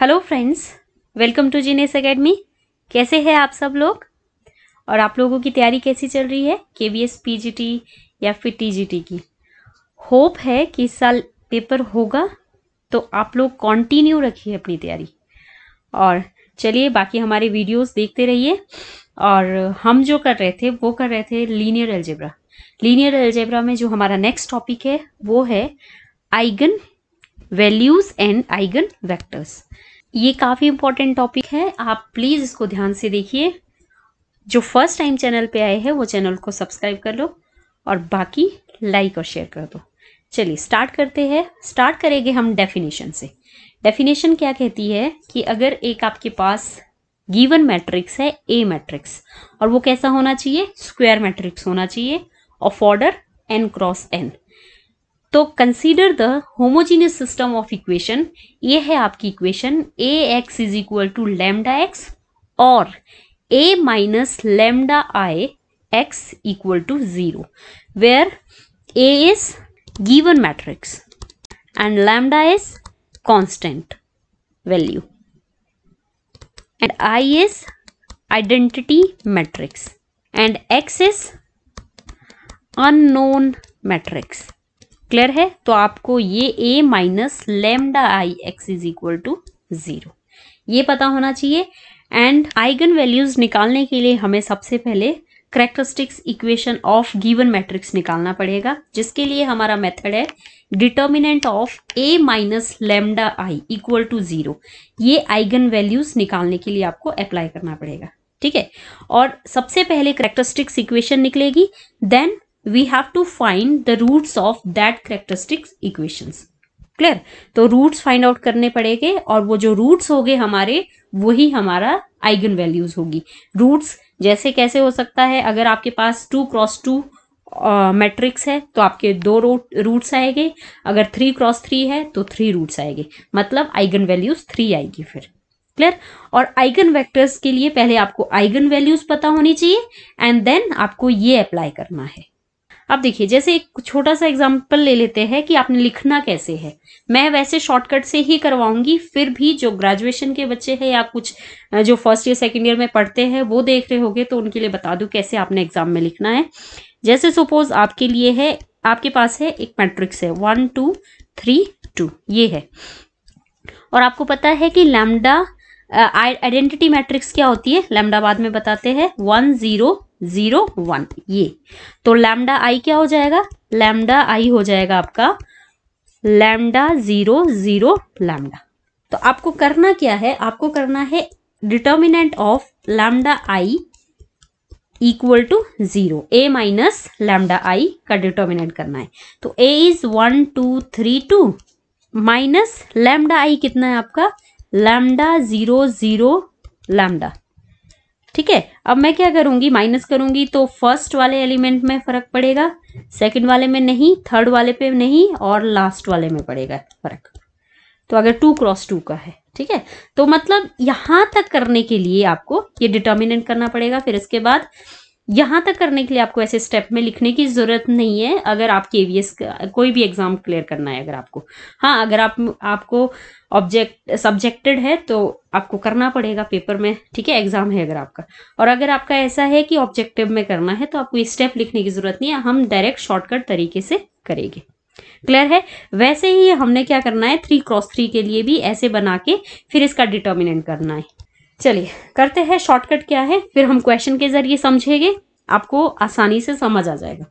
hello friends welcome to genius academy कैसे हैं आप सब लोग और आप लोगों की तैयारी कैसी चल रही है K B S P G T या फिर टी जी टी की होप है कि इस साल पेपर होगा तो आप लोग कंटिन्यू रखिए अपनी तैयारी और चलिए बाकी हमारे वीडियोस देखते रहिए और हम जो कर रहे थे वो कर रहे थे लीनियर एल्जेब्रा लीनियर एल्जेब्रा में जो हमारा नेक्स्ट टॉपिक है वो है eigen values and eigen vectors ये काफ़ी इंपॉर्टेंट टॉपिक है आप प्लीज़ इसको ध्यान से देखिए जो फर्स्ट टाइम चैनल पे आए हैं वो चैनल को सब्सक्राइब कर लो और बाकी लाइक और शेयर कर दो चलिए स्टार्ट करते हैं स्टार्ट करेंगे हम डेफिनेशन से डेफिनेशन क्या कहती है कि अगर एक आपके पास गिवन मैट्रिक्स है ए मैट्रिक्स और वो कैसा होना चाहिए स्क्वायर मैट्रिक्स होना चाहिए of order n cross n तो consider the homogeneous system of equation ये है आपकी equation A X is equal to lambda X और A minus lambda I x equal to zero where A is given matrix and lambda is constant value and I is identity matrix and X is unknown matrix clear है तो आपको ये A minus lambda I X is equal to zero ये पता होना चाहिए and eigen values निकालने के लिए हमें सबसे पहले characteristics equation of given matrix निकालना पड़ेगा जिसके लिए हमारा मेथड है determinant of A minus lambda I equal to zero ये आइगन वैल्यूज निकालने के लिए आपको अप्लाई करना पड़ेगा ठीक है और सबसे पहले करेक्टरिस्टिक्स इक्वेशन निकलेगी then we have to find the roots of that characteristics equations clear तो रूट्स फाइंड आउट करने पड़ेंगे और वो जो रूट्स होंगे हमारे वही हमारा आइगन वैल्यूज होगी रूट्स जैसे कैसे हो सकता है अगर आपके पास टू क्रॉस टू मैट्रिक्स है तो आपके दो रूट्स आएंगे अगर थ्री क्रॉस थ्री है तो थ्री रूट्स आएंगे मतलब आइगन वैल्यूज थ्री आएगी फिर क्लियर और आइगन वैक्टर्स के लिए पहले आपको आइगन वैल्यूज पता होनी चाहिए एंड देन आपको ये अप्लाई करना है अब देखिए जैसे एक छोटा सा एग्जाम्पल ले लेते हैं कि आपने लिखना कैसे है मैं वैसे शॉर्टकट से ही करवाऊंगी फिर भी जो ग्रेजुएशन के बच्चे हैं या कुछ जो फर्स्ट ईयर सेकेंड ईयर में पढ़ते हैं वो देख रहे होंगे तो उनके लिए बता दूँ कैसे आपने एग्जाम में लिखना है जैसे सपोज आपके लिए है आपके पास है एक मैट्रिक्स है वन टू थ्री टू ये है और आपको पता है कि लैमडा आइडेंटिटी मैट्रिक्स क्या होती है लैमडा बाद में बताते हैं वन जीरो जीरो वन ये तो लैमडा आई क्या हो जाएगा लैमडा आई हो जाएगा आपका लैमडा जीरो जीरो लैमडा तो आपको करना क्या है आपको करना है determinant of lambda I equal to zero A minus lambda I का डिटर्मिनेंट करना है तो A is one two three two minus lambda I कितना है आपका लैमडा जीरो जीरो लैमडा ठीक है अब मैं क्या करूंगी माइनस करूंगी तो फर्स्ट वाले एलिमेंट में फ़र्क पड़ेगा सेकंड वाले में नहीं थर्ड वाले पे नहीं और लास्ट वाले में पड़ेगा फ़र्क तो अगर टू क्रॉस टू का है ठीक है तो मतलब यहां तक करने के लिए आपको ये डिटर्मिनेंट करना पड़ेगा फिर इसके बाद यहाँ तक करने के लिए आपको ऐसे स्टेप में लिखने की ज़रूरत नहीं है अगर आप के कोई भी एग्ज़ाम क्लियर करना है अगर आपको हाँ अगर आप आपको ऑब्जेक्ट सब्जेक्टेड है तो आपको करना पड़ेगा पेपर में ठीक है एग्ज़ाम है अगर आपका और अगर आपका ऐसा है कि ऑब्जेक्टिव में करना है तो आपको स्टेप लिखने की ज़रूरत नहीं है हम डायरेक्ट शॉर्टकट तरीके से करेंगे क्लियर है वैसे ही हमने क्या करना है थ्री क्रॉस थ्री के लिए भी ऐसे बना के फिर इसका डिटर्मिनेंट करना है चलिए करते हैं शॉर्टकट क्या है फिर हम क्वेश्चन के जरिए समझेंगे आपको आसानी से समझ आ जाएगा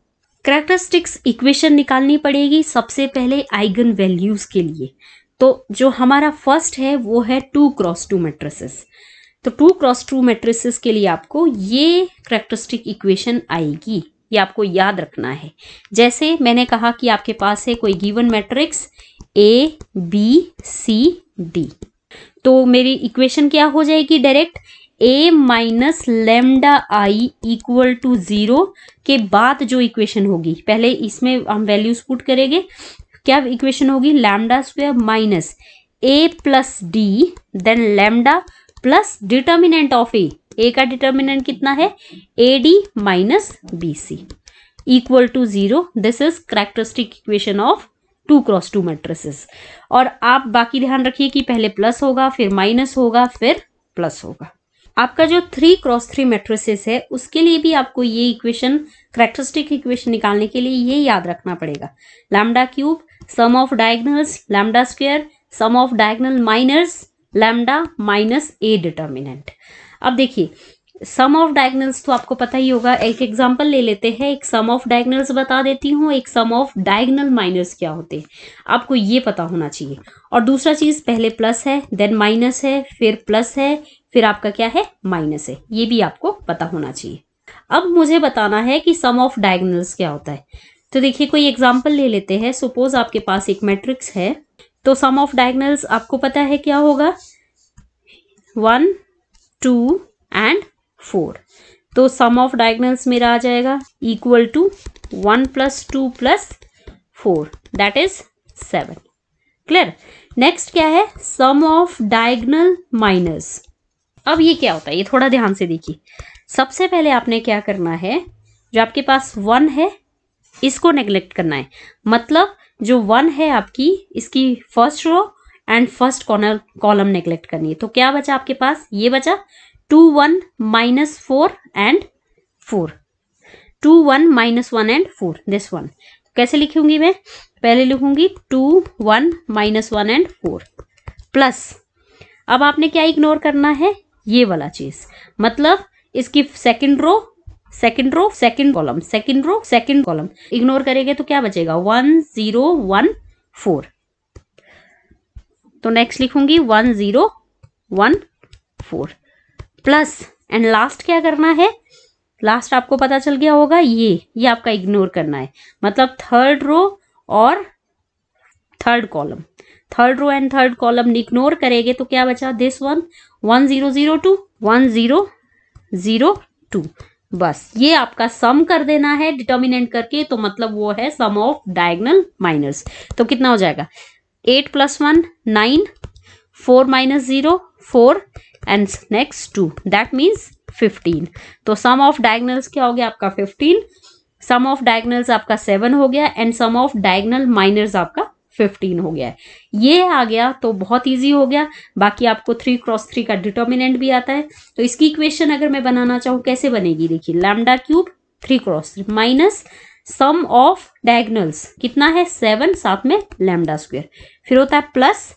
करेक्टरिस्टिक्स इक्वेशन निकालनी पड़ेगी सबसे पहले आइगन वैल्यूज के लिए तो जो हमारा फर्स्ट है वो है टू क्रॉस टू मेट्रिसेस तो टू क्रॉस टू मेट्रिसेस के लिए आपको ये करेक्टरिस्टिक इक्वेशन आएगी ये आपको याद रखना है जैसे मैंने कहा कि आपके पास है कोई given matrix A B C D तो मेरी इक्वेशन क्या हो जाएगी direct A minus lambda I equal to zero के बाद जो इक्वेशन होगी पहले इसमें हम वैल्यूज पुट करेंगे क्या इक्वेशन होगी lambda square minus A plus D then lambda plus determinant of A A का डिटर्मिनेंट कितना है A D minus B C equal to zero this is characteristic equation of two cross two matrices और आप बाकी ध्यान रखिए कि पहले प्लस होगा फिर माइनस होगा फिर प्लस होगा आपका जो थ्री क्रॉस थ्री मेट्रिसेस है उसके लिए भी आपको ये इक्वेशन करेक्टरिस्टिक इक्वेशन निकालने के लिए ये याद रखना पड़ेगा lambda cube sum of diagonals lambda square sum of diagonal minus lambda minus A determinant अब देखिए सम ऑफ डायगनल्स तो आपको पता ही होगा एक एग्जांपल ले लेते हैं एक सम ऑफ डायगनल्स बता देती हूँ एक सम ऑफ डायगनल माइनस क्या होते हैं आपको ये पता होना चाहिए और दूसरा चीज़ पहले प्लस है देन माइनस है फिर प्लस है फिर आपका क्या है माइनस है ये भी आपको पता होना चाहिए अब मुझे बताना है कि सम ऑफ डायगनल्स क्या होता है तो देखिए कोई एग्जाम्पल ले लेते हैं सपोज आपके पास एक मैट्रिक्स है तो सम ऑफ डायगनल्स आपको पता है क्या होगा वन टू एंड फोर तो सम ऑफ डायगनल्स मेरा आ जाएगा equal to one plus two plus four that is seven clear next क्या है सम ऑफ डायगनल माइनस अब ये क्या होता है ये थोड़ा ध्यान से देखिए सबसे पहले आपने क्या करना है जो आपके पास वन है इसको नेग्लेक्ट करना है मतलब जो वन है आपकी इसकी first row and first corner column neglect करनी है तो क्या बचा आपके पास ये बचा two one minus four and four two one minus one and four this one कैसे लिखूंगी मैं पहले लिखूंगी two one minus one and four plus अब आपने क्या इग्नोर करना है ये वाला चीज मतलब इसकी second row second row second column second row second column ignore करेंगे तो क्या बचेगा वन जीरो वन फोर तो नेक्स्ट लिखूंगी one zero one four plus and last क्या करना है लास्ट आपको पता चल गया होगा ये ये आपका इग्नोर करना है मतलब थर्ड रो और third column third row and third column ignore करेंगे तो क्या बचा this one one zero zero two one zero zero two बस ये आपका सम कर देना है डिटर्मिनेंट करके तो मतलब वो है सम ऑफ डायगनल माइनस तो कितना हो जाएगा eight plus one nine four minus zero four and next two that means fifteen तो सम ऑफ डायगनल्स क्या हो गया आपका फिफ्टीन सम ऑफ डायगनल्स आपका सेवन हो गया and sum of diagonal minors आपका 15 हो गया है ये आ गया तो बहुत इजी हो गया बाकी आपको थ्री क्रॉस थ्री का डिटर्मिनेंट भी आता है तो इसकी इक्वेशन अगर मैं बनाना चाहूँ कैसे बनेगी देखिए lambda cube three cross three minus sum of diagonals कितना है सेवन साथ में लैमडा स्क्वेयर फिर होता है plus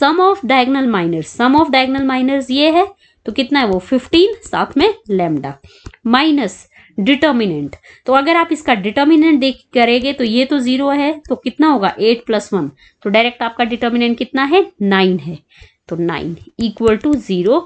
sum of diagonal minors sum of diagonal minors ये है तो कितना है वो फिफ्टीन साथ में लैमडा माइनस डिटर्मिनेंट तो अगर आप इसका डिटर्मिनेंट देख करेंगे तो ये तो जीरो है तो कितना होगा एट प्लस वन तो डायरेक्ट आपका डिटर्मिनेंट कितना है नाइन है तो नाइन इक्वल टू जीरो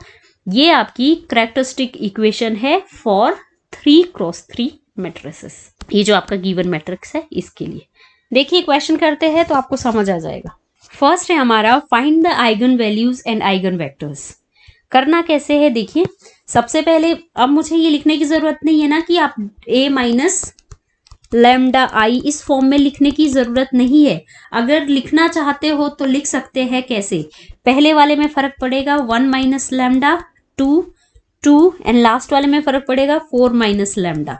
ये आपकी करेक्टरिस्टिक इक्वेशन है for three cross three matrices ये जो आपका गिवन मैट्रिक्स है इसके लिए देखिए क्वेश्चन करते हैं तो आपको समझ आ जाएगा फर्स्ट है हमारा find the eigen values and eigen eigenvectors करना कैसे है देखिए सबसे पहले अब मुझे ये लिखने की ज़रूरत नहीं है ना कि आप ए माइनस लेमडा आई इस फॉर्म में लिखने की ज़रूरत नहीं है अगर लिखना चाहते हो तो लिख सकते हैं कैसे पहले वाले में फ़र्क पड़ेगा one minus lambda two two and last वाले में फ़र्क पड़ेगा फोर माइनस लेमडा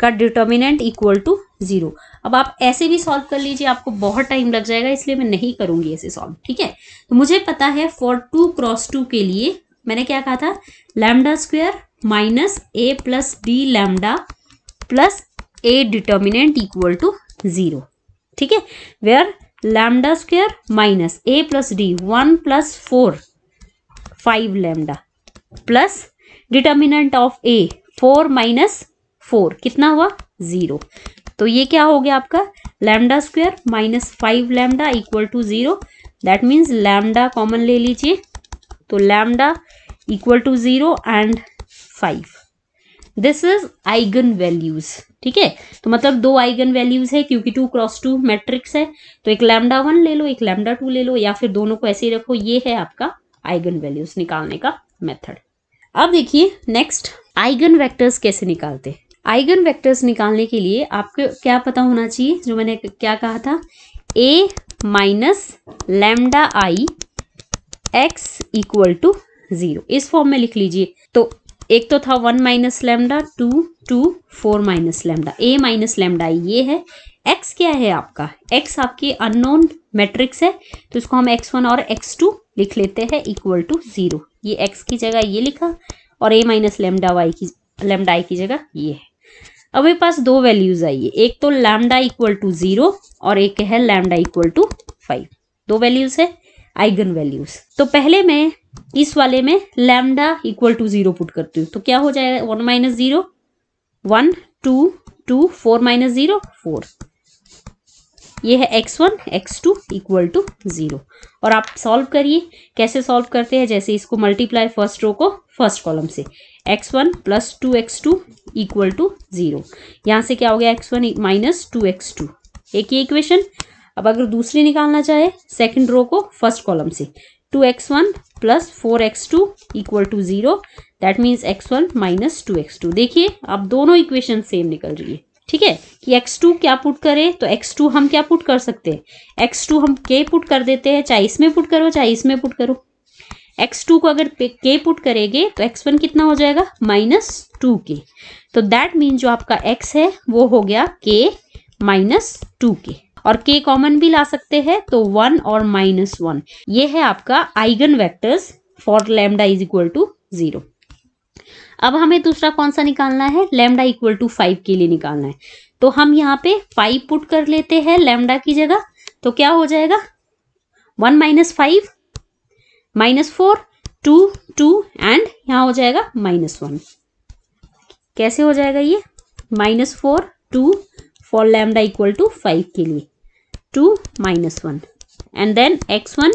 का डिटर्मिनेंट इक्वल टू ज़ीरो अब आप ऐसे भी सॉल्व कर लीजिए आपको बहुत टाइम लग जाएगा इसलिए मैं नहीं करूंगी ऐसे सॉल्व ठीक है तो मुझे पता है फॉर टू क्रॉस टू के लिए मैंने क्या कहा था lambda square minus A plus B lambda plus A determinant equal to zero ठीक है where lambda square minus A plus D one plus four five lambda plus determinant of A four minus four कितना हुआ zero तो ये क्या हो गया आपका lambda square minus five lambda equal to zero that means lambda common ले लीजिए तो lambda equal to zero and five this is eigen eigenvalues ठीक है तो मतलब दो आइगन वैल्यूज है क्योंकि टू क्रॉस टू मैट्रिक्स है तो एक लैमडा वन ले लो एक लैमडा टू ले लो या फिर दोनों को ऐसे ही रखो ये है आपका आइगन वैल्यूज निकालने का मेथड अब देखिए नेक्स्ट आइगन वेक्टर्स कैसे निकालते आइगन वेक्टर्स निकालने के लिए आपको क्या पता होना चाहिए जो मैंने क्या कहा था A minus lambda I x equal to zero इस फॉर्म में लिख लीजिए तो एक तो था one minus lambda two two four minus lambda A minus lambda ये है एक्स क्या है आपका एक्स आपके अननोन मैट्रिक्स है तो इसको हम एक्स वन और एक्स टू लिख लेते हैं इक्वल टू जीरो ये एक्स की जगह ये लिखा और ए माइनस लेमडा वाई की लेमडा आई की जगह ये है अब मेरे पास दो वैल्यूज आई है एक तो लैमडा इक्वल टू जीरो और एक है लैमडा इक्वल टू फाइव दो वैल्यूज है आइगन वैल्यूज तो पहले मैं इस वाले में lambda equal to zero put करती हूँ तो क्या हो जाएगा one minus zero one two two four minus zero four ये है x one x two equal to zero और आप सॉल्व करिए कैसे सॉल्व करते हैं जैसे इसको मल्टीप्लाई फर्स्ट रो को फर्स्ट कॉलम से X one plus two x two equal to zero यहाँ से क्या हो गया x one minus two x two एक ही इक्वेशन अब अगर दूसरी निकालना चाहे सेकेंड रो को फर्स्ट कॉलम से two x one plus four X two equal to zero that means X one minus two x two देखिए अब दोनों इक्वेशन सेम निकल रही है ठीक है कि एक्स टू क्या पुट करें तो एक्स टू हम क्या पुट कर सकते हैं एक्स टू हम के पुट कर देते हैं चाहे इसमें पुट करो चाहे इसमें पुट करो x2 को अगर k पुट करेंगे तो x1 कितना हो जाएगा माइनस टू के तो दैट मीन जो आपका x है वो हो गया k माइनस टू के और के कॉमन भी ला सकते हैं तो वन और माइनस वन ये है आपका eigen vectors for lambda is equal to zero अब हमें दूसरा कौन सा निकालना है लेमडा इक्वल टू फाइव के लिए निकालना है तो हम यहाँ पे फाइव पुट कर लेते हैं लेमडा की जगह तो क्या हो जाएगा one minus five minus four two two and यहाँ हो जाएगा माइनस वन कैसे हो जाएगा ये minus four two for lambda equal to five के लिए two minus one and then X one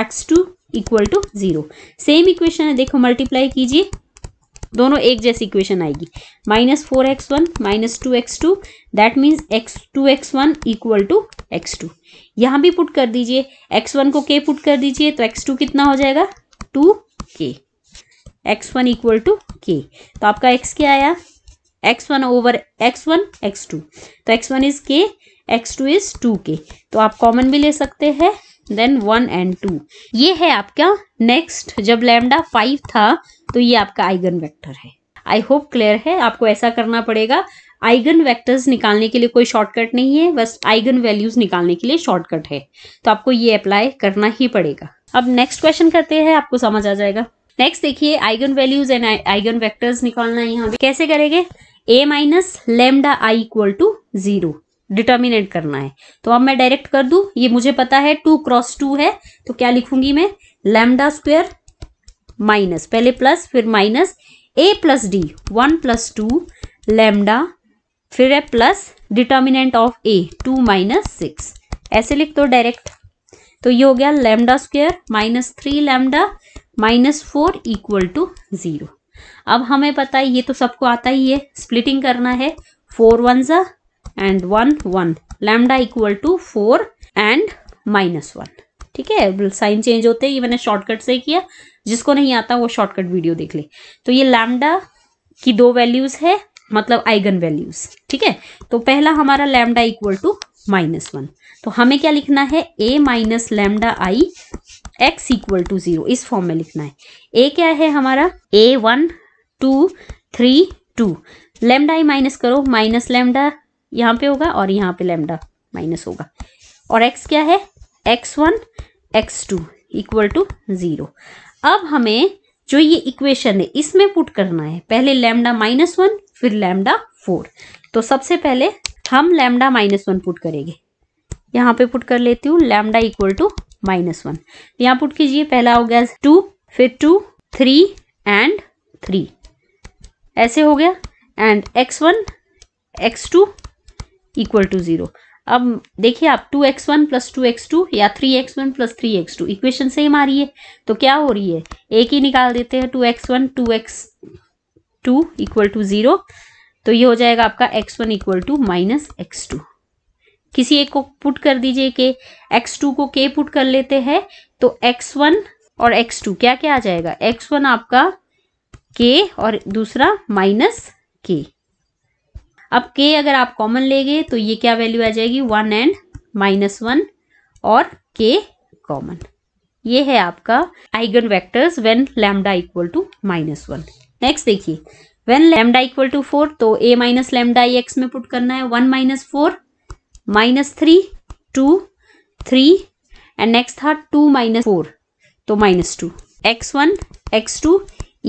x two equal to zero same equation है देखो मल्टीप्लाई कीजिए दोनों एक जैसी इक्वेशन आएगी minus four X one minus two x two that means X two x one equal to x two यहाँ भी put कर दीजिए एक्स वन को के पुट कर दीजिए तो एक्स टू कितना हो जाएगा टू के x one equal to K तो आपका एक्स क्या आया X one over X one x two तो x one is K X two is two K तो आप कॉमन भी ले सकते हैं देन वन एंड टू ये है आपका नेक्स्ट जब लैमडा फाइव था तो ये आपका आइगन वेक्टर है आई होप क्लियर है आपको ऐसा करना पड़ेगा आइगन वेक्टर्स निकालने के लिए कोई शॉर्टकट नहीं है बस आइगन वैल्यूज निकालने के लिए शॉर्टकट है तो आपको ये अप्लाई करना ही पड़ेगा अब नेक्स्ट क्वेश्चन करते हैं आपको समझ आ जाएगा नेक्स्ट देखिए eigen values and eigenvectors निकालना है यहाँ पे कैसे करेंगे A minus lambda I equal to zero determinate करना है तो अब मैं डायरेक्ट कर दू ये मुझे पता है टू क्रॉस टू है तो क्या लिखूंगी मैं लैमडा स्क्वेयर माइनस पहले प्लस फिर minus A plus D one plus two lambda फिर है plus determinant of A two minus six ऐसे लिख दो डायरेक्ट तो ये हो गया lambda square minus three lambda minus four equal to zero अब हमें पता है ये तो सबको आता ही है स्प्लिटिंग करना है फोर वन ज़ा and one one lambda equal to four and minus one ठीक है साइन चेंज होते हैं ये मैंने शॉर्टकट से किया जिसको नहीं आता वो शॉर्टकट वीडियो देख ले तो ये लैमडा की दो वैल्यूज है मतलब आइगन वैल्यूज ठीक है तो पहला हमारा lambda equal to minus one तो हमें क्या लिखना है A minus lambda I x equal to zero इस फॉर्म में लिखना है ए क्या है हमारा A one two three two lambda I minus करो माइनस लेमडा यहाँ पे होगा और यहाँ पे लेमडा माइनस होगा और एक्स क्या है x one x two equal to zero अब हमें जो ये इक्वेशन है इसमें पुट करना है पहले लेमडा माइनस वन फिर लेमडा फोर तो सबसे पहले हम लेमडा माइनस वन पुट करेंगे यहाँ पे पुट कर लेती हूँ lambda equal to minus one यहाँ पुट कीजिए पहला हो गया टू फिर टू थ्री एंड थ्री ऐसे हो गया and X one x two equal to zero अब देखिए आप two x one plus two x two या three X one plus three X two equation same आ रही है तो क्या हो रही है एक ही निकाल देते हैं two x one two x two equal to zero तो ये हो जाएगा आपका X one equal to minus x two किसी एक को पुट कर दीजिए के एक्स टू को के पुट कर लेते हैं तो एक्स वन और एक्स टू क्या क्या आ जाएगा एक्स वन आपका के और दूसरा माइनस के अब के अगर आप कॉमन लेंगे तो ये क्या वैल्यू आ जाएगी वन एंड माइनस वन और के कॉमन ये है आपका eigenvectors when lambda equal to minus one next देखिए when lambda equal to four तो ए माइनस लैमडा एक्स में पुट करना है one minus four minus three two three and next था टू माइनस फोर तो minus two x one x two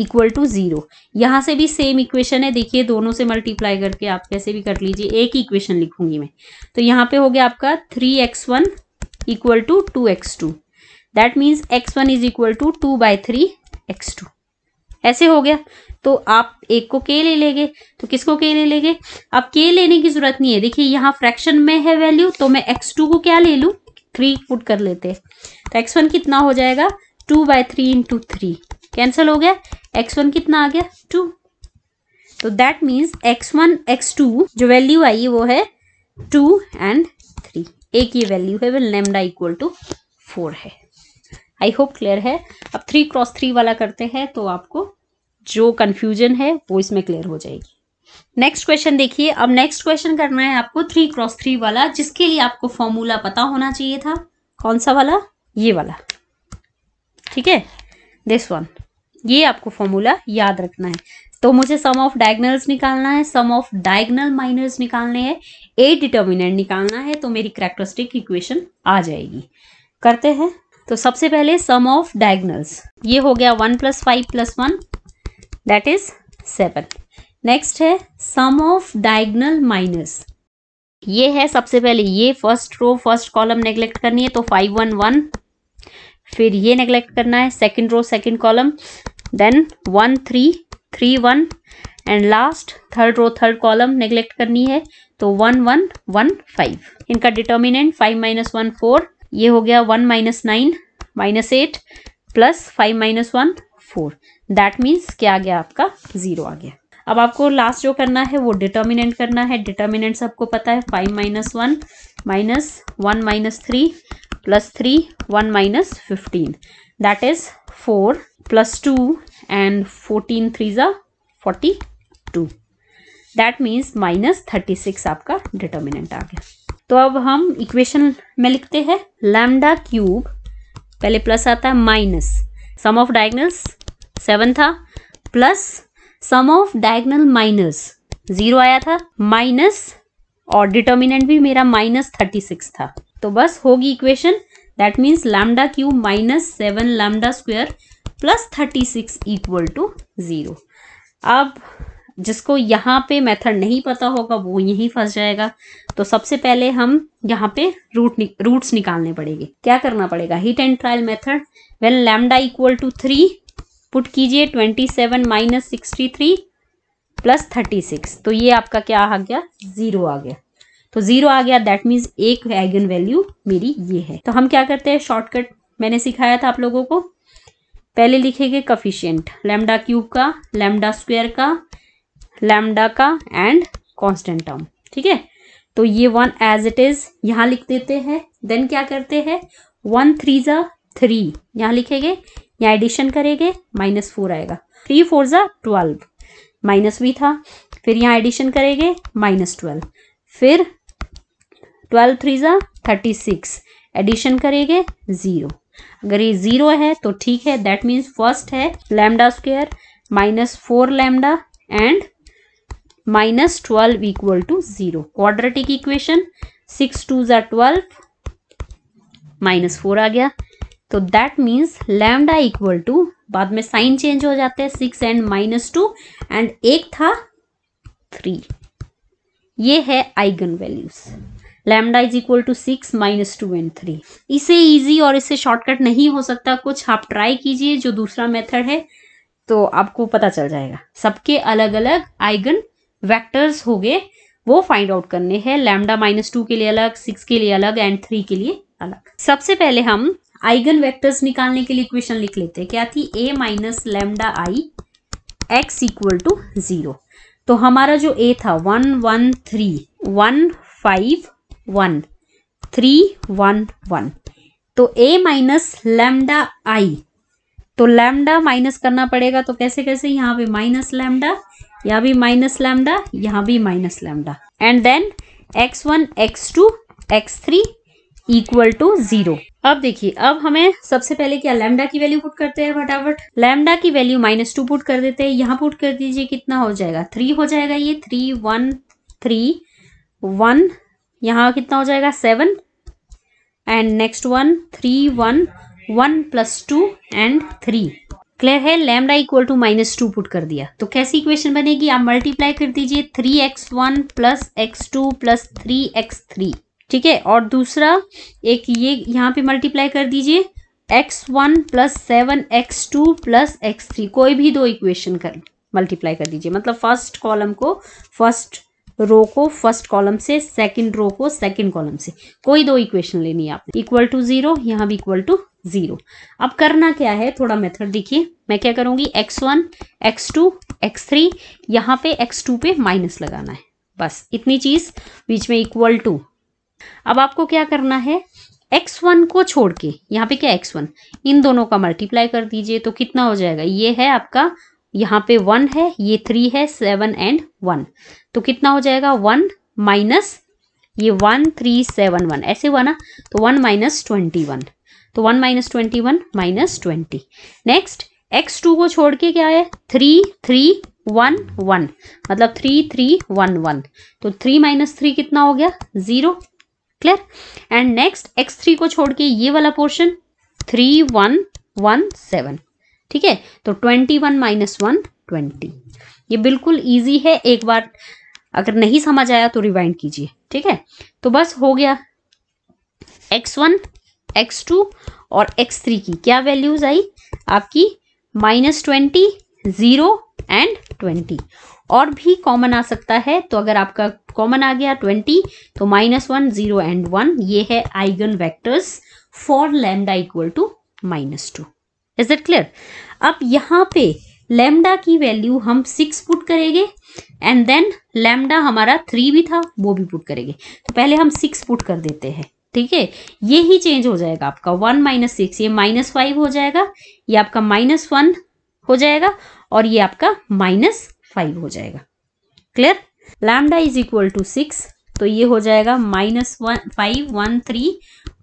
equal to zero यहाँ से भी same equation है देखिए दोनों से मल्टीप्लाई करके आप कैसे भी कर लीजिए एक इक्वेशन लिखूंगी मैं तो यहाँ पे हो गया आपका three X one equal to two x two that means X one is equal to two by three X two ऐसे हो गया तो आप एक को के ले लेंगे तो किसको के ले लेंगे अब के लेने की जरूरत नहीं है देखिए यहाँ फ्रैक्शन में है वैल्यू तो मैं एक्स टू को क्या ले लूँ थ्री पुट कर लेते हैं तो एक्स वन कितना हो जाएगा two by three into three cancel हो गया एक्स वन कितना आ गया टू तो that means X one x two जो वैल्यू आई है वो है टू एंड थ्री एक ये वैल्यू है well lambda equal to four है आई होप क्लियर है अब थ्री क्रॉस थ्री वाला करते हैं तो आपको जो कन्फ्यूजन है वो इसमें क्लियर हो जाएगी नेक्स्ट क्वेश्चन देखिए अब नेक्स्ट क्वेश्चन करना है आपको थ्री क्रॉस थ्री वाला जिसके लिए आपको फॉर्मूला पता होना चाहिए था कौन सा वाला ये वाला ठीक है दिस वन ये आपको फॉर्मूला याद रखना है तो मुझे सम ऑफ डायगनल्स निकालना है सम ऑफ डायगनल माइनर्स निकालने हैं ए डिटर्मिनेंट निकालना है तो मेरी करेक्टरिस्टिक इक्वेशन आ जाएगी करते हैं तो सबसे पहले सम ऑफ डायगनल्स ये हो गया one plus five plus one that is seven next है सम ऑफ डायगनल माइनस ये है सबसे पहले ये first row first column neglect करनी है तो फाइव वन वन फिर ये नेग्लेक्ट करना है second row second column then one three three one and last third row third column neglect करनी है तो वन वन वन फाइव इनका determinant five minus one four ये हो गया one minus nine minus eight plus five minus one four that means क्या आ गया आपका ज़ीरो आ गया अब आपको लास्ट जो करना है वो डिटर्मिनेंट करना है डिटर्मिनेंट सबको पता है five minus one minus one minus three plus three one minus fifteen that is four plus 2 and 14 threes are two that means minus thirty six आपका डिटर्मिनेंट आ गया तो अब हम इक्वेशन में लिखते हैं लैमडा क्यूब पहले प्लस आता है minus sum of diagonals seven था plus sum of diagonal minus zero आया था माइनस और डिटर्मिनेंट भी मेरा माइनस थर्टी सिक्स था तो बस होगी equation that means lambda cube minus seven lambda square plus thirty six equal to zero अब जिसको यहाँ पे मेथड नहीं पता होगा वो यहीं फंस जाएगा तो सबसे पहले हम यहाँ पे रूट नि, रूट्स निकालने पड़ेंगे क्या करना पड़ेगा hit and trial method well lambda equal to three put कीजिए twenty seven minus sixty three plus thirty six तो ये आपका क्या आ गया ज़ीरो आ गया तो ज़ीरो आ गया दैट मीन्स एक एगन वैल्यू मेरी ये है तो हम क्या करते हैं शॉर्टकट मैंने सिखाया था आप लोगों को पहले लिखेंगे कफिशियंट लेमडा क्यूब का लेमडा स्क्वायर का लेमडा का एंड कॉन्स्टेंट टर्म ठीक है तो ये वन एज इट इज यहाँ लिख देते हैं देन क्या करते हैं वन थ्री ज़ा थ्री यहाँ लिखेंगे यहाँ एडिशन करेंगे माइनस फोर आएगा थ्री फोर ज़ा ट्वेल्व माइनस भी था फिर यहाँ एडिशन करेंगे माइनस ट्वेल्व फिर ट्वेल्व थ्री ज़ा थर्टी सिक्स एडिशन करेंगे ज़ीरो अगर ये जीरो है तो ठीक है दैट मीन्स फर्स्ट है lambda square minus four lambda and minus twelve equal to zero quadratic equation six two ज़ा ट्वेल्व माइनस फोर आ गया तो that means lambda equal to बाद में साइन चेंज हो जाते हैं six and minus two and एक था थ्री ये है eigen eigenvalues lambda is equal to six minus two and three इसे इजी और इससे शॉर्टकट नहीं हो सकता कुछ आप ट्राई कीजिए जो दूसरा मेथड है तो आपको पता चल जाएगा सबके अलग अलग आइगन वैक्टर्स हो गए वो फाइंड आउट करने हैं लैमडा माइनस टू के लिए अलग सिक्स के लिए अलग एंड थ्री के लिए अलग सबसे पहले हम आइगन वेक्टर्स निकालने के लिए इक्वेशन लिख लेते हैं क्या थी A minus lambda I x equal to zero तो हमारा जो ए था one one three one five one three one one तो ए माइनस लेमडा आई तो लेमडा माइनस करना पड़ेगा तो कैसे कैसे यहाँ पे माइनस लेमडा यहाँ भी माइनस लेमडा यहाँ भी minus lambda and then X one x two x three equal to zero अब देखिए अब हमें सबसे पहले क्या लेमडा की वैल्यू पुट करते हैं फटाफट लैमडा की वैल्यू माइनस टू पुट कर देते हैं यहाँ पुट कर दीजिए कितना हो जाएगा थ्री हो जाएगा ये थ्री वन थ्री वन यहाँ कितना हो जाएगा seven and next one three one one plus two and three clear है lambda equal to minus two put कर दिया तो कैसी इक्वेशन बनेगी आप मल्टीप्लाई कर दीजिए three X one plus x two plus three x three ठीक है और दूसरा एक ये यहाँ पे मल्टीप्लाई कर दीजिए x one plus seven x two plus x three कोई भी दो इक्वेशन कर मल्टीप्लाई कर दीजिए मतलब फर्स्ट कॉलम को फर्स्ट रो को फर्स्ट कॉलम से सेकंड रो को सेकंड कॉलम से कोई दो इक्वेशन लेनी है आपने इक्वल टू जीरो यहाँ भी इक्वल टू जीरो अब करना क्या है थोड़ा मेथड देखिए मैं क्या करूँगी x one x two x three यहाँ पे एक्स टू पे माइनस लगाना है बस इतनी चीज़ बीच में इक्वल टू अब आपको क्या करना है एक्स वन को छोड़ के यहाँ पे क्या एक्स वन इन दोनों का मल्टीप्लाई कर दीजिए तो कितना हो जाएगा ये है आपका यहाँ पे वन है ये थ्री है सेवन एंड वन तो कितना हो जाएगा वन माइनस ये वन थ्री सेवन वन ऐसे हुआ ना तो वन माइनस ट्वेंटी वन तो one minus twenty one minus twenty next x two को छोड़ के क्या है थ्री थ्री वन वन मतलब थ्री थ्री वन वन तो थ्री माइनस थ्री कितना हो गया zero clear and next x three को छोड़ के ये वाला portion three one one seven ठीक है तो twenty one minus one twenty ये बिल्कुल ईजी है एक बार अगर नहीं समझ आया तो रिवाइंड कीजिए ठीक है तो बस हो गया एक्स वन एक्स टू और एक्स थ्री की क्या वैल्यूज आई आपकी minus twenty zero and twenty और भी कॉमन आ सकता है तो अगर आपका कॉमन आ गया ट्वेंटी तो minus one zero and one ये है eigen vectors for lambda equal to minus two is it clear अब यहाँ पे लेमडा की वैल्यू हम सिक्स पुट करेंगे एंड देन लेमडा हमारा थ्री भी था वो भी पुट करेंगे तो पहले हम सिक्स पुट कर देते हैं ठीक है ये ही चेंज हो जाएगा आपका वन माइनस सिक्स ये माइनस फाइव हो जाएगा ये आपका माइनस वन हो जाएगा और ये आपका माइनस फाइव हो जाएगा clear lambda is equal to six तो ये हो जाएगा minus one five one three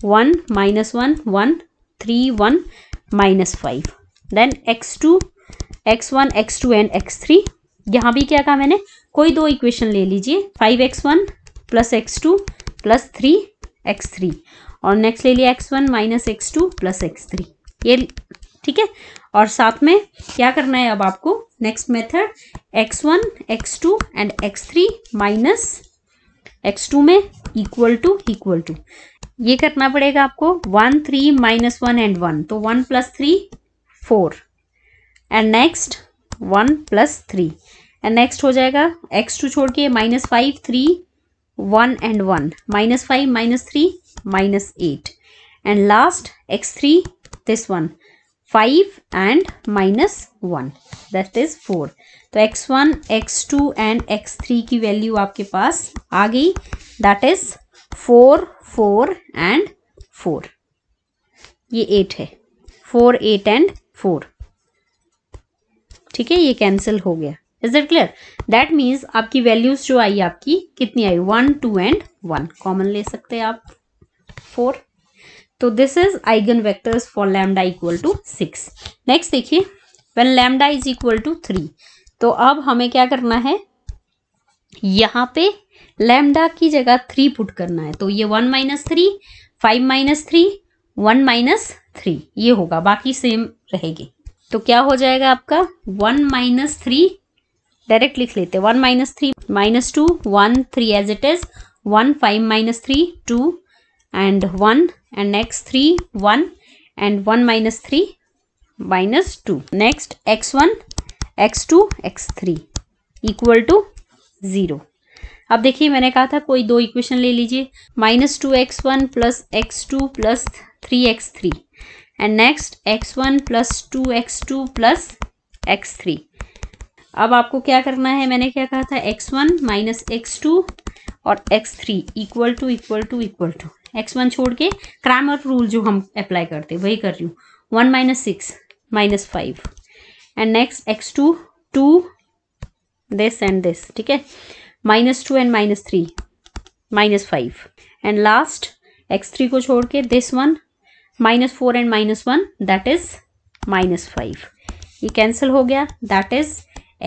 one minus one one three one minus five then x two x one x two and x three यहाँ भी क्या कहा मैंने कोई दो इक्वेशन ले लीजिए five x one plus x two plus three x three और नेक्स्ट ले लिया x one minus x two plus x three ये ठीक है और साथ में क्या करना है अब आपको next method x one x two and x three minus x two में इक्वल टू इक्वल टू ये करना पड़ेगा आपको one three minus one and one तो one plus three four and next one plus three and next हो जाएगा x two छोड़ के minus five three one and one minus five minus three minus eight and last x three this one five and minus one that is four तो x one x two and x three की value आपके पास आ गई that is four four and four ये eight है four eight and four ठीक है ये कैंसिल हो गया is it clear that means आपकी वैल्यूज जो आई आपकी कितनी आई one two and one common ले सकते हैं आप फोर तो this is eigen vectors for lambda equal to six next देखिए when lambda is equal to three तो अब हमें क्या करना है यहां पे लैमडा की जगह थ्री पुट करना है तो ये one minus three five minus three one minus three ये होगा बाकी सेम रहेगी तो क्या हो जाएगा आपका वन माइनस थ्री डायरेक्ट लिख लेते one minus three minus two one three as it is one five minus three two and one and next three one and one minus three minus two next x one x two x three equal to zero अब देखिए मैंने कहा था कोई दो equation ले लीजिए minus two x one plus x two plus three x three and next x one plus two x two plus x three अब आपको क्या करना है मैंने क्या कहा था x one minus x two और x three equal to equal to equal to x one छोड़ के क्रामर रूल जो हम अप्लाई करते वही कर रही हूँ one minus six minus five and next x two two this and this ठीक है minus two and minus three minus five and last x three को छोड़ के this one minus four and minus one that is minus five ये cancel हो गया that is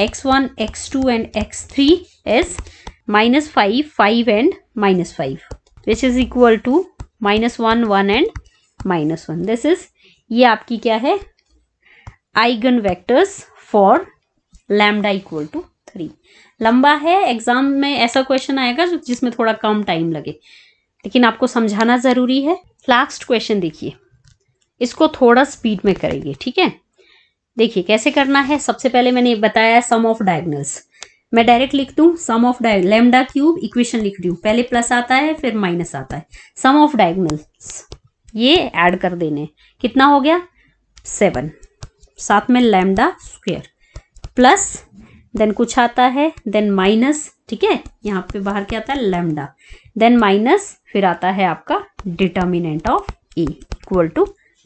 x one x two and x three is minus five five and minus five which is equal to minus one one and minus one this is ये आपकी क्या है eigen vectors for lambda equal to three लंबा है exam में ऐसा question आएगा जिसमें थोड़ा कम टाइम लगे लेकिन आपको समझाना ज़रूरी है लास्ट क्वेश्चन देखिए इसको थोड़ा स्पीड में करेंगे ठीक है देखिए कैसे करना है सबसे पहले मैंने बताया सम ऑफ डायगनल्स मैं डायरेक्ट लिख दूँ sum of dia lambda cube equation लिख रही हूँ पहले प्लस आता है फिर माइनस आता है सम ऑफ डायगनल्स ये ऐड कर देने कितना हो गया सेवन साथ में लेमडा स्क्वेयर प्लस देन कुछ आता है देन माइनस ठीक है यहाँ पे बाहर क्या आता है लेमडा देन माइनस फिर आता है आपका determinant of A equal to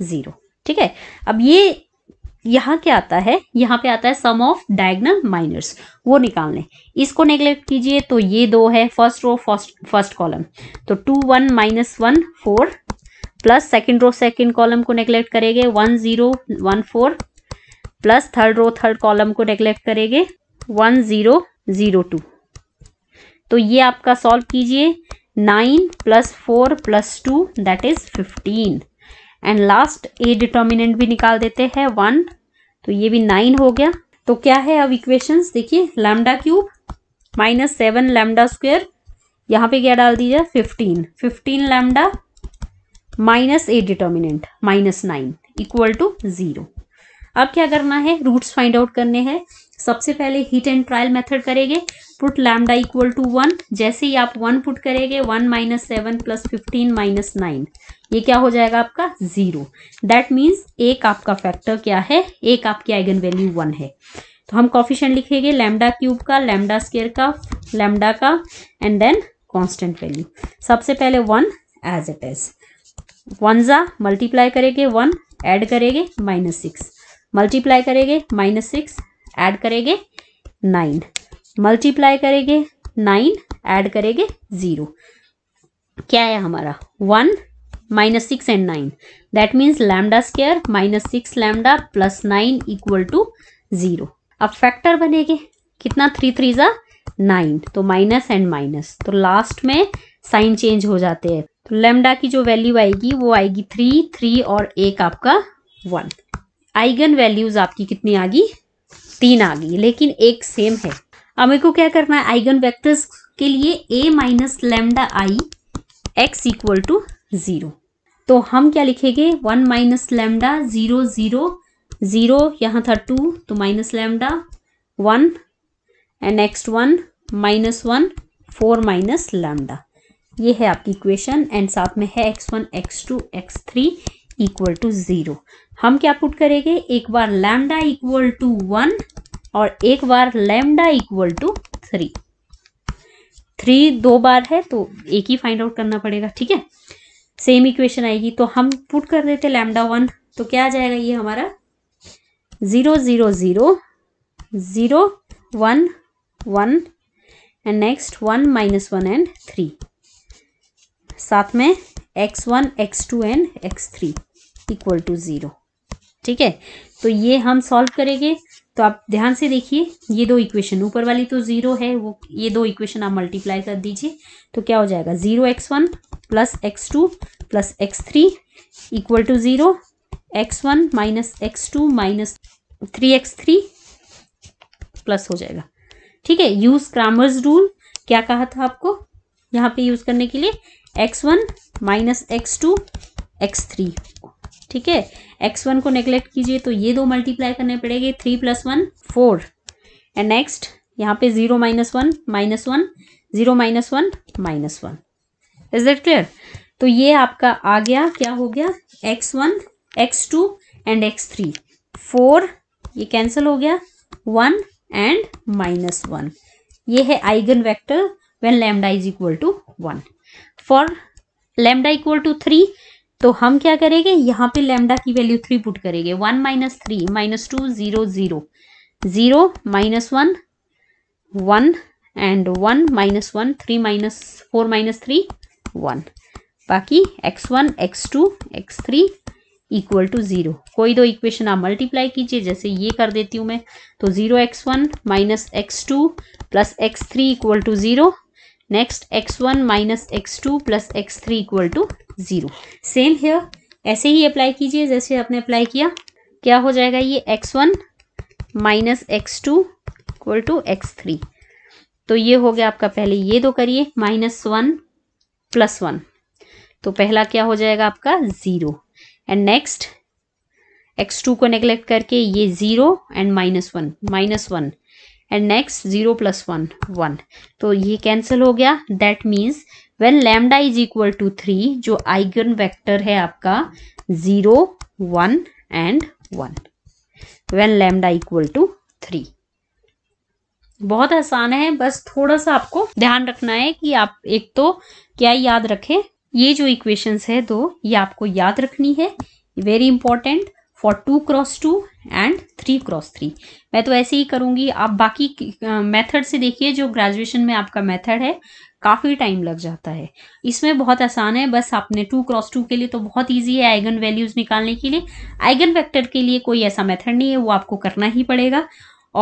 zero ठीक है अब ये यहाँ क्या आता है यहाँ पे आता है सम ऑफ डायगनल माइनर्स वो निकालने इसको नेग्लेक्ट कीजिए तो ये दो है first row first first column तो two one minus one four plus second row second column को नेग्लेक्ट करेंगे one zero one four plus third row third column को नेग्लेक्ट करेंगे वन ज़ीरो ज़ीरो टू तो ये आपका सॉल्व कीजिए nine plus four plus two that is fifteen and last A determinant भी निकाल देते हैं वन तो ये भी नाइन हो गया तो क्या है अब इक्वेशंस देखिए lambda cube minus seven lambda square यहाँ पे क्या डाल दीजिए fifteen fifteen lambda minus A determinant minus nine equal to zero अब क्या करना है रूट्स फाइंड आउट करने हैं सबसे पहले हीट एंड ट्रायल मेथड करेंगे put lambda equal to one जैसे ही आप वन पुट करेंगे one minus seven plus fifteen minus nine ये क्या हो जाएगा आपका जीरो दैट मीन्स एक आपका फैक्टर क्या है एक आपकी आइगन वैल्यू वन है तो हम कॉफिशन लिखेंगे लैमडा क्यूब का लैमडा स्केयर का लैमडा का एंड देन कॉन्स्टेंट वैल्यू सबसे पहले one as it is one ज़ा मल्टीप्लाई करेंगे वन एड करेंगे माइनस सिक्स मल्टीप्लाई करेंगे माइनस सिक्स ऐड करेंगे नाइन मल्टीप्लाई करेंगे नाइन ऐड करेंगे ज़ीरो क्या है हमारा one minus six and nine that means lambda square minus six lambda plus nine equal to zero अब फैक्टर बनेंगे कितना थ्री थ्री ज़ा नाइन तो माइनस एंड माइनस तो लास्ट में साइन चेंज हो जाते हैं तो लेमडा की जो वैल्यू आएगी वो आएगी थ्री थ्री और एक आपका वन आइगन वैल्यूज आपकी कितनी आ गई तीन आ गई लेकिन एक सेम है अब मेरे को क्या करना है आइगन वेक्टर्स के लिए A minus lambda I x equal to zero तो हम क्या लिखेंगे one minus lambda zero zero zero यहाँ था टू तो minus lambda one and next one minus one four minus lambda ये है आपकी इक्वेशन एंड साथ में है x one x two x three equal to zero हम क्या पुट करेंगे एक बार लैमडा इक्वल टू वन और एक बार lambda equal to three three दो बार है तो एक ही फाइंड आउट करना पड़ेगा ठीक है सेम इक्वेशन आएगी तो हम पुट कर देते लैमडा वन तो क्या आ जाएगा ये हमारा zero zero zero zero one one and next one minus one and three साथ में x one x two and x three equal to zero ठीक है तो ये हम सॉल्व करेंगे तो आप ध्यान से देखिए ये दो इक्वेशन ऊपर वाली तो ज़ीरो है वो ये दो इक्वेशन आप मल्टीप्लाई कर दीजिए तो क्या हो जाएगा zero x one plus x two plus x three equal to zero x one minus x two minus three x three plus हो जाएगा ठीक है यूज़ क्रामर्स रूल क्या कहा था आपको यहाँ पे यूज़ करने के लिए x one minus x two x three ठीक है एक्स वन को नेग्लेक्ट कीजिए तो ये दो मल्टीप्लाई करने पड़ेंगे three plus one four and next यहाँ पे zero minus one minus one zero minus one minus one is that clear तो ये आपका आ गया क्या हो गया x one x two and x three four ये कैंसिल हो गया वन एंड माइनस वन ये है eigen vector when lambda is equal to one for lambda equal to three तो हम क्या करेंगे यहाँ पे लेमडा की वैल्यू थ्री पुट करेंगे one minus three minus two zero zero zero minus one one and one minus one three minus four minus three one बाकी x one x two x three equal to zero कोई दो equation आप multiply कीजिए जैसे ये कर देती हूँ मैं तो zero x one minus x two plus x three equal to zero next x one minus x two plus x three equal to zero same here ऐसे ही अप्लाई कीजिए जैसे आपने अप्लाई किया क्या हो जाएगा ये x one minus x two equal to x three तो ये हो गया आपका पहले ये दो करिए माइनस वन प्लस वन तो पहला क्या हो जाएगा आपका zero and next x two को नेग्लेक्ट करके ये zero and minus one minus one and next zero plus one one तो ये कैंसिल हो गया that means well lambda is equal to three जो आइगन वेक्टर है आपका zero one and one well lambda equal to three बहुत आसान है बस थोड़ा सा आपको ध्यान रखना है कि आप एक तो क्या याद रखें ये जो इक्वेशंस है दो ये आपको याद रखनी है very important for two cross two and three cross three मैं तो ऐसे ही करूँगी आप बाकी मेथड से देखिए जो ग्रेजुएशन में आपका मेथड है काफ़ी टाइम लग जाता है इसमें बहुत आसान है बस आपने टू क्रॉस टू के लिए तो बहुत ईजी है आइगन वैल्यूज़ निकालने के लिए आइगन वैक्टर के लिए कोई ऐसा मेथड नहीं है वो आपको करना ही पड़ेगा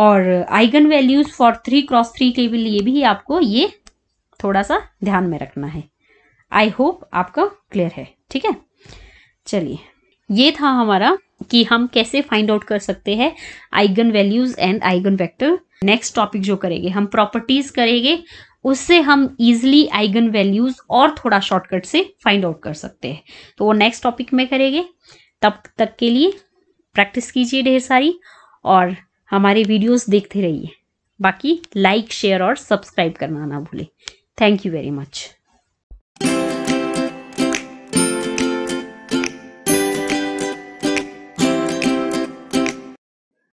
और eigen values for three cross three के लिए भी आपको ये थोड़ा सा ध्यान में रखना है आई होप आपका क्लियर है ठीक है चलिए ये था हमारा कि हम कैसे फाइंड आउट कर सकते हैं eigen values and eigen vector next topic जो करेंगे हम प्रॉपर्टीज करेंगे उससे हम इजिली आइगन वैल्यूज और थोड़ा शॉर्टकट से फाइंड आउट कर सकते हैं तो वो नेक्स्ट टॉपिक में करेंगे तब तक के लिए प्रैक्टिस कीजिए ढेर सारी और हमारे वीडियोस देखते रहिए बाकी लाइक शेयर और सब्सक्राइब करना ना भूलें थैंक यू वेरी मच